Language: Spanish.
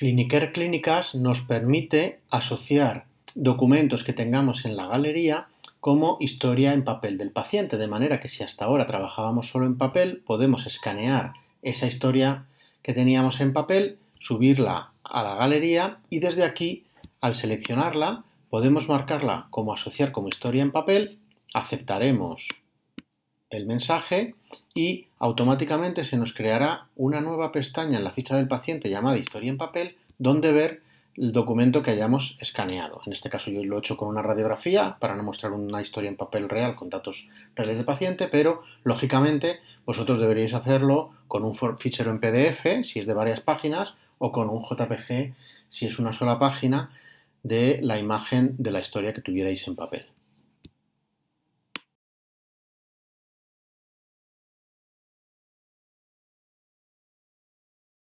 Cliniquer Clínicas nos permite asociar documentos que tengamos en la galería como historia en papel del paciente, de manera que si hasta ahora trabajábamos solo en papel, podemos escanear esa historia que teníamos en papel, subirla a la galería y desde aquí, al seleccionarla, podemos marcarla como asociar como historia en papel, aceptaremos el mensaje y automáticamente se nos creará una nueva pestaña en la ficha del paciente llamada historia en papel donde ver el documento que hayamos escaneado. En este caso yo lo he hecho con una radiografía para no mostrar una historia en papel real con datos reales del paciente, pero lógicamente vosotros deberíais hacerlo con un fichero en PDF si es de varias páginas o con un JPG si es una sola página de la imagen de la historia que tuvierais en papel.